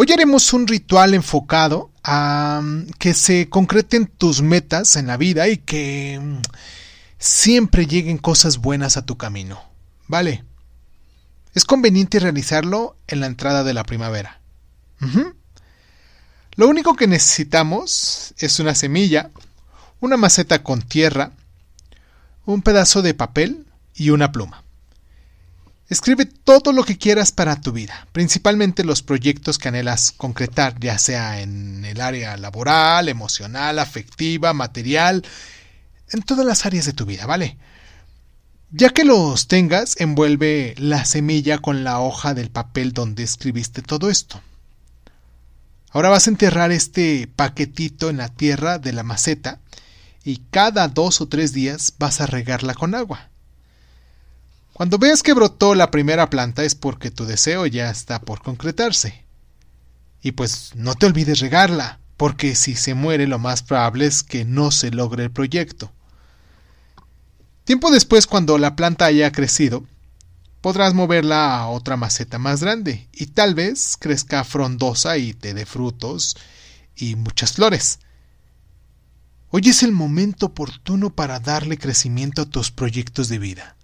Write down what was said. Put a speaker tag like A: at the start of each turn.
A: Hoy haremos un ritual enfocado a mm, que se concreten tus metas en la vida y que mm, siempre lleguen cosas buenas a tu camino. ¿Vale? Es conveniente realizarlo en la entrada de la primavera. Lo único que necesitamos es una semilla, una maceta con tierra, un pedazo de papel y una pluma. Escribe todo lo que quieras para tu vida, principalmente los proyectos que anhelas concretar, ya sea en el área laboral, emocional, afectiva, material, en todas las áreas de tu vida, ¿vale? Ya que los tengas, envuelve la semilla con la hoja del papel donde escribiste todo esto. Ahora vas a enterrar este paquetito en la tierra de la maceta y cada dos o tres días vas a regarla con agua. Cuando veas que brotó la primera planta es porque tu deseo ya está por concretarse. Y pues no te olvides regarla, porque si se muere lo más probable es que no se logre el proyecto. Tiempo después, cuando la planta haya crecido, podrás moverla a otra maceta más grande y tal vez crezca frondosa y te dé frutos y muchas flores. Hoy es el momento oportuno para darle crecimiento a tus proyectos de vida.